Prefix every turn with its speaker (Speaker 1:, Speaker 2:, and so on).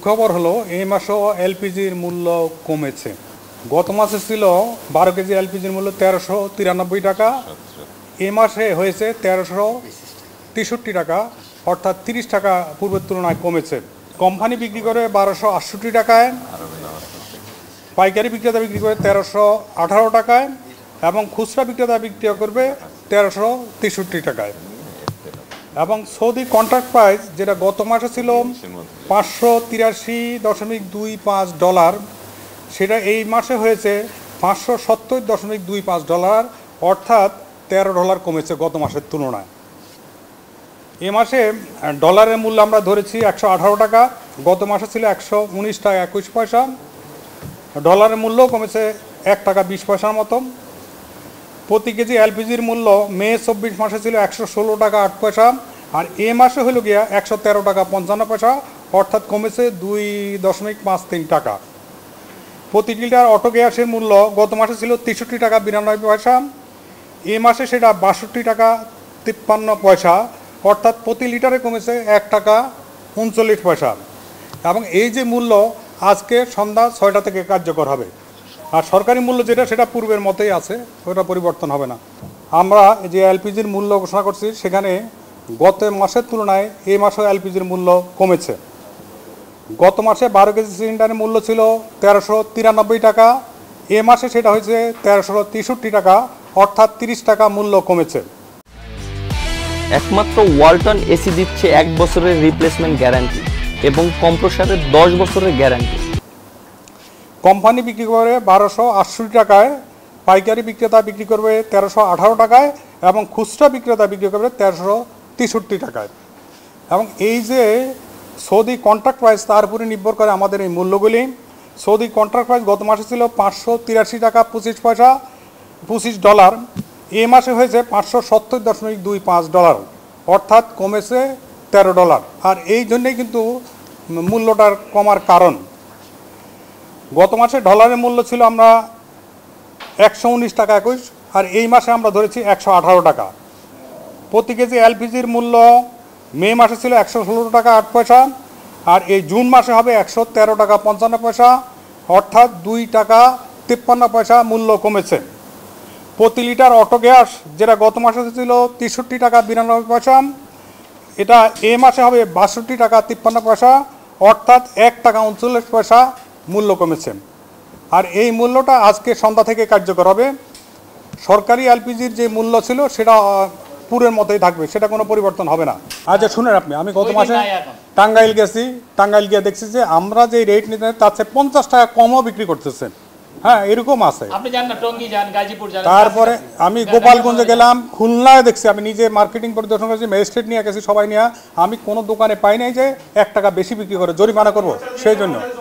Speaker 1: সুখবর হলো এই মাসেও এলপিজির মূল্য কমেছে গত মাসে ছিল বারো কেজি এলপিজির মূল্য তেরোশো তিরানব্বই টাকা আচ্ছা। এ মাসে হয়েছে তেরোশো তেষট্টি টাকা অর্থাৎ তিরিশ টাকা পূর্বের তুলনায় কমেছে কোম্পানি বিক্রি করে বারোশো আটষট্টি টাকায় পাইকারি বিক্রেতা বিক্রি করে তেরোশো আঠারো টাকায় এবং খুচরা বিক্রেতা বিক্রি করবে তেরোশো তেষট্টি টাকায় এবং সৌদি কন্ট্রাক্ট প্রাইস যেটা গত মাসে ছিল পাঁচশো তিরাশি দশমিক দুই পাঁচ ডলার সেটা এই মাসে হয়েছে পাঁচশো সত্তর দশমিক দুই পাঁচ ডলার অর্থাৎ তেরো ডলার কমেছে গত মাসের তুলনায় এ মাসে ডলারের মূল্য আমরা ধরেছি একশো আঠারো টাকা গত মাসে ছিল একশো উনিশ টাকা একুশ পয়সা ডলারের মূল্য কমেছে এক টাকা বিশ পয়সার মতো প্রতি কেজি এলপিজির মূল্য মে চব্বিশ মাসে ছিল একশো ষোলো টাকা আট পয়সা আর এ মাসে হলো গিয়া একশো তেরো টাকা পঞ্চান্ন পয়সা অর্থাৎ কমেছে দুই দশমিক পাঁচ তিন টাকা প্রতি লিটার অটো গ্যাসের মূল্য গত মাসে ছিল তেষট্টি টাকা বিরানব্বই পয়সা এ মাসে সেটা বাষট্টি টাকা তিপ্পান্ন পয়সা অর্থাৎ প্রতি লিটারে কমেছে এক টাকা উনচল্লিশ পয়সা এবং এই যে মূল্য আজকে সন্ধ্যা ছয়টা থেকে কার্যকর হবে আর সরকারি মূল্য যেটা সেটা পূর্বের মতেই আছে ওটা পরিবর্তন হবে না আমরা যে এলপিজির মূল্য ঘোষণা করছি সেখানে গত মাসের তুলনায় এই মাসেও এলপিজির মূল্য কমেছে গত মাসে বারো কেজি সিলিন্ডারের মূল্য ছিল তেরোশো তিরানব্বই টাকা এ মাসে সেটা হয়েছে তেরোশো তেষট্টি টাকা অর্থাৎ তিরিশ টাকা মূল্য কমেছে একমাত্র ওয়ালটন এসি দিচ্ছে এক বছরের রিপ্লেসমেন্ট গ্যারান্টি এবং কম্প্রেসারের দশ বছরের গ্যারান্টি কোম্পানি বিক্রি করে বারোশো আটষট্টি টাকায় পাইকারি বিক্রেতা বিক্রি করবে তেরোশো আঠারো টাকায় এবং খুচরা বিক্রেতা বিক্রি করবে তেরোশো তেষট্টি টাকায় এবং এই যে সৌদি কন্ট্রাক্ট প্রাইস তার উপরে নির্ভর করে আমাদের এই মূল্যগুলি সৌদি কন্ট্রাক্ট প্রাইস গত মাসে ছিল পাঁচশো তিরাশি টাকা পঁচিশ পয়সা পঁচিশ ডলার এ মাসে হয়েছে পাঁচশো সত্তর দশমিক দুই পাঁচ ডলার অর্থাৎ কমেছে তেরো ডলার আর এই জন্যেই কিন্তু মূল্যটার কমার কারণ গত মাসে ডলারের মূল্য ছিল আমরা একশো উনিশ টাকা একুশ আর এই মাসে আমরা ধরেছি একশো আঠারো টাকা প্রতি কেজি এলপিজির মূল্য মে মাসে ছিল একশো ষোলো টাকা আট পয়সা আর এই জুন মাসে হবে একশো তেরো টাকা পঞ্চান্ন পয়সা অর্থাৎ দুই টাকা তিপ্পান্ন পয়সা মূল্য কমেছে প্রতি লিটার অটো গ্যাস যেটা গত মাসে ছিল তেষট্টি টাকা বিরানব্বই পয়সা এটা এ মাসে হবে বাষট্টি টাকা তিপ্পান্ন পয়সা অর্থাৎ এক টাকা উনচল্লিশ পয়সা মূল্য কমেছে আর এই মূল্যটা আজকে সন্ধ্যা থেকে কার্যকর হবে সরকারি এলপিজির যে মূল্য ছিল সেটা পুরের মতোই থাকবে সেটা কোনো পরিবর্তন হবে না আচ্ছা শুনেন আপনি আমি গত মাসে টাঙ্গাইল গেছি টাঙ্গাইল গিয়ে দেখছি যে আমরা যে রেট নিতে তার চেয়ে পঞ্চাশ টাকা কমও বিক্রি করতেছেন হ্যাঁ এরকম আছে তারপরে আচ্ছা, আচ্ছা। আমি গোপালগঞ্জে গেলাম খুলনায় দেখছি আমি নিজে মার্কেটিং পরিদর্শন করেছি ম্যাজিস্ট্রেট নিয়ে গেছি সবাই নিয়ে আমি কোনো দোকানে পাই নাই যে এক টাকা বেশি বিক্রি করে জরিমানা করব সেই জন্য